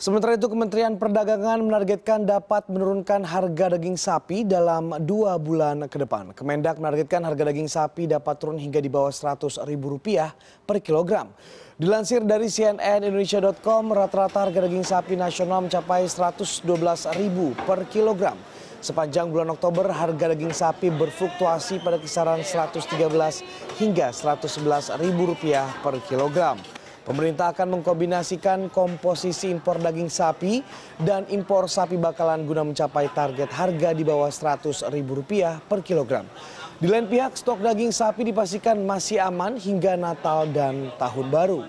Sementara itu Kementerian Perdagangan menargetkan dapat menurunkan harga daging sapi dalam dua bulan ke depan. Kemendak menargetkan harga daging sapi dapat turun hingga di bawah Rp100.000 per kilogram. Dilansir dari CNN Indonesia.com, rata-rata harga daging sapi nasional mencapai Rp112.000 per kilogram. Sepanjang bulan Oktober, harga daging sapi berfluktuasi pada kisaran Rp113.000 hingga Rp111.000 per kilogram. Pemerintah akan mengkombinasikan komposisi impor daging sapi dan impor sapi bakalan guna mencapai target harga di bawah Rp100.000 per kilogram. Di lain pihak, stok daging sapi dipastikan masih aman hingga Natal dan Tahun Baru.